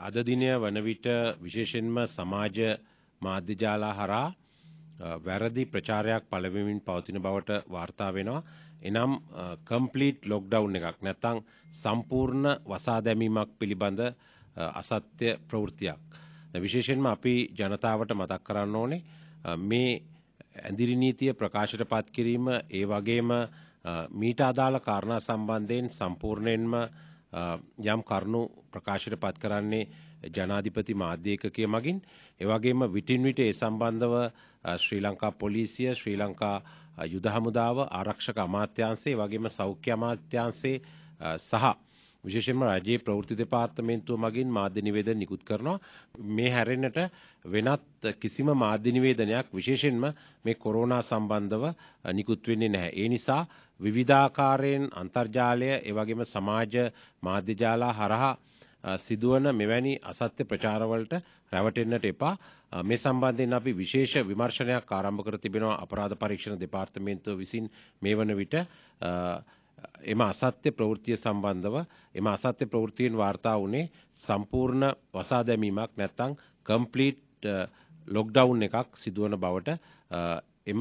අද දිනය වන විට විශේෂයෙන්ම සමාජ මාධ්‍ය ජාලා හරහා වැරදි ප්‍රචාරයක් පළවෙමින් පවතින බවට වාර්තා වෙනවා. එනම් කම්ප්ලීට් ලොක්ඩවුන් එකක් නැත්නම් සම්පූර්ණ වසා දැමීමක් පිළිබඳ අසත්‍ය ප්‍රවෘත්තියක්. විශේෂයෙන්ම අපි ජනතාවට මතක් කරන්න ඕනේ මේ ඇඳිරි නීතිය ප්‍රකාශයටපත් කිරීම ඒ වගේම මීට අදාළ කාරණා සම්බන්ධයෙන් සම්පූර්ණයෙන්ම යම් කරුණු ප්‍රකාශයට පත් කරන්නේ ජනාධිපති මාධ්‍යකකය මගින් එවගේම විටින් විට ඒ සම්බන්ධව ශ්‍රී ලංකා පොලිසිය ශ්‍රී ලංකා යුද හමුදාව ආරක්ෂක අමාත්‍යාංශේ වගේම සෞඛ්‍ය අමාත්‍යාංශේ සහ විශේෂයෙන්ම රජයේ ප්‍රවෘත්ති දෙපාර්තමේන්තුව මගින් මාධ්‍ය නිවේදන නිකුත් කරනවා. මේ හැරෙන්නට වෙනත් කිසිම මාධ්‍ය නිවේදනයක් විශේෂයෙන්ම මේ කොරෝනා සම්බන්ධව නිකුත් වෙන්නේ නැහැ. ඒ නිසා විවිධාකාරයෙන් අන්තර්ජාලය එවැගේම සමාජ මාධ්‍ය ජාලා හරහා සිදුවන මෙවැනි අසත්‍ය ප්‍රචාරවලට රැවටෙන්නට එපා. මේ සම්බන්ධයෙන් අපි විශේෂ විමර්ශනයක් ආරම්භ කර තිබෙනවා අපරාධ පරීක්ෂණ දෙපාර්තමේන්තුව විසින් මේ වන විට එම අසත්‍ය ප්‍රවෘත්තිය සම්බන්ධව එම අසත්‍ය ප්‍රවෘත්තියෙන් වාර්තා වුණේ සම්පූර්ණ වසා දැමීමක් නැත්නම් කම්ප්ලීට් ලොක්ඩවුන් එකක් සිදුවන බවට එම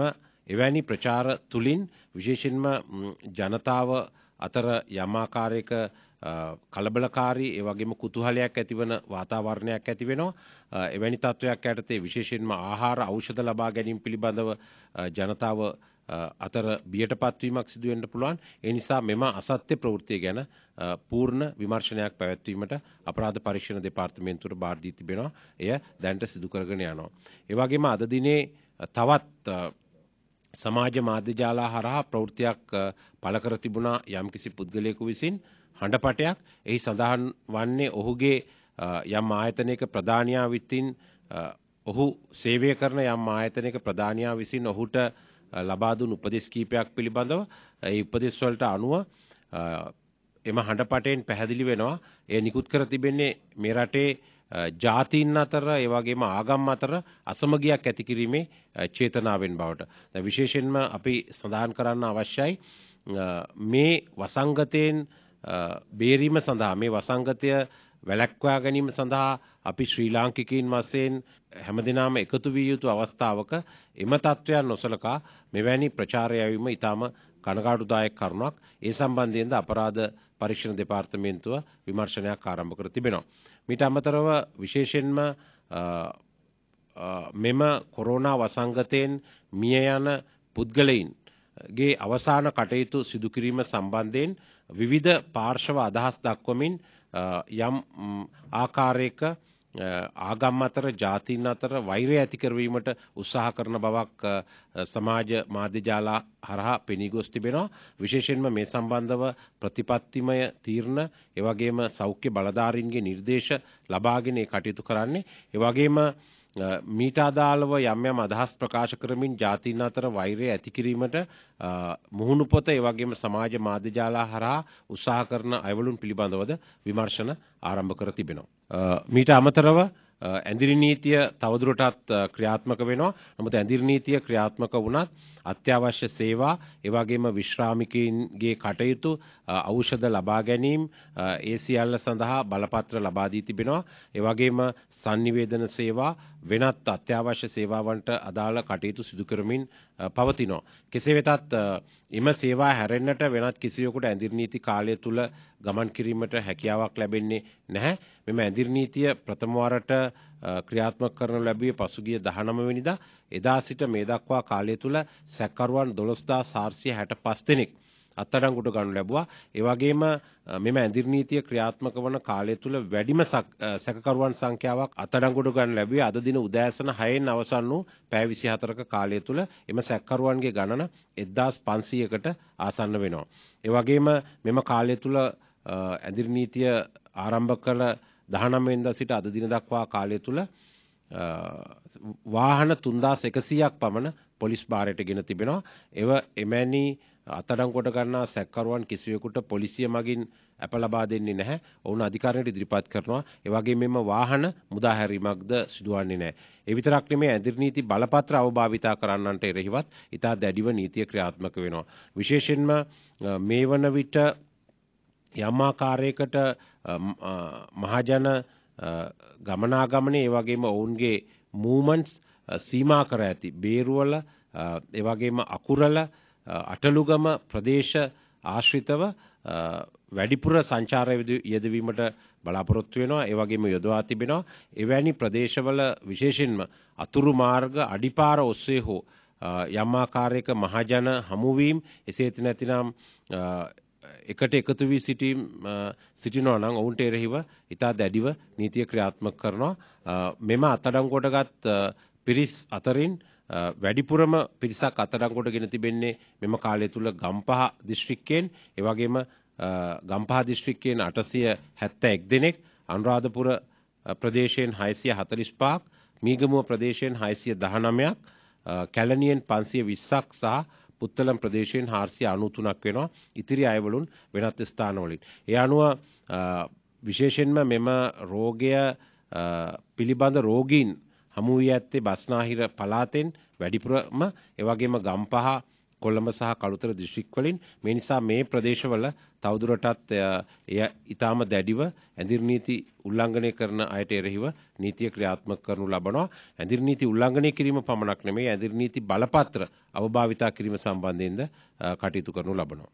එවැනි ප්‍රචාර තුලින් විශේෂයෙන්ම ජනතාව අතර යම් ආකාරයක කලබලකාරී ඒ වගේම කුතුහලයක් ඇතිවන වාතාවරණයක් ඇති වෙනවා එවැනි තත්වයක් යටතේ විශේෂයෙන්ම ආහාර ඖෂධ ලබා ගැනීම පිළිබඳව ජනතාව අතර බියටපත් වීමක් සිදු වෙන්න පුළුවන් ඒ නිසා මෙම අසත්‍ය ප්‍රවෘත්ති ගැන පූර්ණ විමර්ශනයක් පැවැත්වීමට අපරාධ පරීක්ෂණ දෙපාර්තමේන්තුවට බාර දී තිබෙනවා එය දැනට සිදු කරගෙන යනවා ඒ වගේම අද දිනේ තවත් සමාජ මාධ්‍ය ජාලා හරහා ප්‍රවෘත්තියක් පළ කර තිබුණා යම්කිසි පුද්ගලයෙකු විසින් හඬපටයක් එහි සඳහන් වන්නේ ඔහුගේ යම් ආයතනයක ප්‍රධානියා විතින් ඔහු සේවය කරන යම් ආයතනයක ප්‍රධානියා විසින් ඔහුට ලබා දුන් උපදෙස් කීපයක් පිළිබඳව ඒ උපදෙස් වලට අනුව එම හඬපටෙන් පැහැදිලි වෙනවා ඒ නිකුත් කර තිබෙන්නේ මේ රටේ ජාතීන් අතර ඒ වගේම ආගම් අතර අසමගියක් ඇති කිරීමේ චේතනාවෙන් බවට දැන් විශේෂයෙන්ම අපි සඳහන් කරන්න අවශ්‍යයි මේ වසංගතයෙන් බේරීම සඳහා මේ වසංගතය වැළැක්වා ගැනීම සඳහා අපි ශ්‍රී ලාංකිකයින් වසයෙන් හැමදිනාම එකතු විය යුතු අවස්ථාවක එම තත්ත්වයන් නොසලකා මෙවැනි ප්‍රචාරයවීම ඉතාම කනගාඩුදායක් කරුණක් ඒ සම්බන්ධයෙන්ද අපරාධ පරීක්ෂණ දෙපාර්තමේන්තුව විමර්ශනයක් ආරම්භ කර තිබෙනවා. මිට අමතරව විශේෂෙන්ම මෙම කොරෝනා වසංගතයෙන් මිය යන පුද්ගලයින්ගේ අවසාන කටයුතු සිදුකිරීම සම්බන්ධයෙන් විවිධ පාර්ශව අදහස් දක්වමින් යම් ආකාරයක ආගම් අතර ජාතින් අතර වෛරය ඇති කරවීමට උත්සාහ කරන බවක් සමාජ මාධ්‍ය ජාලා හරහා පෙනී ගොස් තිබෙනවා විශේෂයෙන්ම මේ සම්බන්ධව ප්‍රතිපත්තිමය තීරණ එවැගේම සෞඛ්‍ය බලධාරීන්ගේ නිර්දේශ ලබාගෙන කටයුතු කරන්නේ එවැගේම මීට අදාළව යම් යම් අදහස් ප්‍රකාශ කරමින් ජාතීන් අතර වෛරය ඇති කිරීමට මුහුණුපොත ඒ වගේම සමාජ මාධ්‍ය ජාලා හරහා උත්සාහ කරන අයවලුන් පිළිබඳවද විමර්ශන ආරම්භ කර තිබෙනවා. මීට අමතරව ඇඳිරි නීතිය තවදුරටත් ක්‍රියාත්මක වෙනවා. නමුත් ඇඳිරි නීතිය ක්‍රියාත්මක වුණත් අත්‍යවශ්‍ය සේවා, ඒ වගේම විශ්‍රාමිකයින්ගේ කටයුතු, ඖෂධ ලබා ගැනීම, ඒ සියල්ල සඳහා බලපත්‍ර ලබා දී තිබෙනවා. ඒ වගේම sannivedana සේවා වෙනත් අත්‍යවශ්‍ය සේවාවන්ට අදාළ කටයුතු සිදු කරමින් පවතිනවා. කෙසේ වෙතත් එම සේවා හැරෙන්නට වෙනත් කිසිවෙකුට ඇඳිර් නීති කාලය තුල ගමන් කිරීමට හැකියාවක් ලැබෙන්නේ නැහැ. මෙම ඇඳිර් නීතිය ප්‍රථම වරට ක්‍රියාත්මක කරනු ලැබුවේ පසුගිය 19 වෙනිදා. එදා සිට මේ දක්වා කාලය තුල සැකකරුවන් 12465 දෙනෙක් අත්අඩංගුට ගනු ලැබුවා. ඒ වගේම මෙම ඇඳිර් නීතිය ක්‍රියාත්මක වන කාලය තුල වැඩිම සැකකරුවන් සංඛ්‍යාවක් අත්අඩංගුට ගන්න ලැබුවේ අද දින උදෑසන 6න් අවසන් වූ පැය 24ක කාලය තුල එම සැකකරුවන්ගේ ගණන 1500කට ආසන්න වෙනවා. ඒ වගේම මෙම කාලය තුල ඇඳිර් නීතිය ආරම්භ කළ 19 වෙනිදා සිට අද දින දක්වා කාලය තුල වාහන 3100ක් පමණ පොලිස් භාරයට ගෙන තිබෙනවා. එව එමැනි අත්අඩංගුවට ගන්නා සැකකරුවන් කිසිවෙකුට පොලිසිය මගින් අප ලබා දෙන්නේ නැහැ. ඔවුන් අධිකාරියට ඉදිරිපත් කරනවා. ඒ වගේම මෙම වාහන මුදා හැරීමක්ද සිදුවන්නේ නැහැ. ඒ විතරක් නෙමෙයි ඇඳිරි නීති බලපත්‍ර අවභාවිතා කරන්නන්ට එරෙහිවත් ඉතා දැඩිව නීතිය ක්‍රියාත්මක වෙනවා. විශේෂයෙන්ම මේ වන විට යම් ආකාරයකට මහජන ගමනාගමනේ ඒ වගේම ඔවුන්ගේ මූමන්ට්ස් සීමා කර ඇති. බේරුවල ඒ වගේම අකුරල අටලුගම ප්‍රදේශ ආශ්‍රිතව වැඩිපුර සංචාරය යෙදවීමට බලාපොරොත්තු වෙනවා ඒ වගේම යොදවා තිබෙනවා එවැනි ප්‍රදේශවල විශේෂයෙන්ම අතුරු මාර්ග අඩිපාර ඔස්සේ හෝ යම් ආකාරයක මහජන හමුවීම් එසේත් නැතිනම් එකට එකතු වී සිටීම් සිටිනවා නම් ඔවුන්ට එරෙහිව ඉතා දැඩිව නීතිය ක්‍රියාත්මක කරනවා මෙම අත්අඩංගුවට ගත් පිරිස් අතරින් වැඩිපුරම පිරිසක් අත්අඩංගුවටගෙන තිබෙන්නේ මෙම කාලය තුල ගම්පහ දිස්ත්‍රික්කයෙන් ඒ වගේම ගම්පහ දිස්ත්‍රික්කයෙන් 871 දෙනෙක් අනුරාධපුර ප්‍රදේශයෙන් 645ක් මීගමුව ප්‍රදේශයෙන් 619ක් කැලණියෙන් 520ක් සහ පුත්තලම් ප්‍රදේශයෙන් 493ක් වෙනවා ඉතිරි අයවලුන් වෙනත් ස්ථානවලින්. ඒ අනුව විශේෂයෙන්ම මෙම රෝගය පිළිබඳ රෝගීන් හමු වී ඇත්තේ බස්නාහිර පළාතෙන් වැඩිපුරම එවැගේම ගම්පහ කොළඹ සහ කළුතර දිස්ත්‍රික්වලින් මේ නිසා මේ ප්‍රදේශවල තවදුරටත් එය ඊටාම දැඩිව ඇඳිර් නීති උල්ලංඝනය කරන අයට එරෙහිව නීතිය ක්‍රියාත්මක කරනු ලබනවා ඇඳිර් නීති උල්ලංඝනය කිරීම පමණක් නෙමෙයි ඇඳිර් නීති බලපත්‍ර අවභාවිතා කිරීම සම්බන්ධයෙන්ද කටයුතු කරනු ලබනවා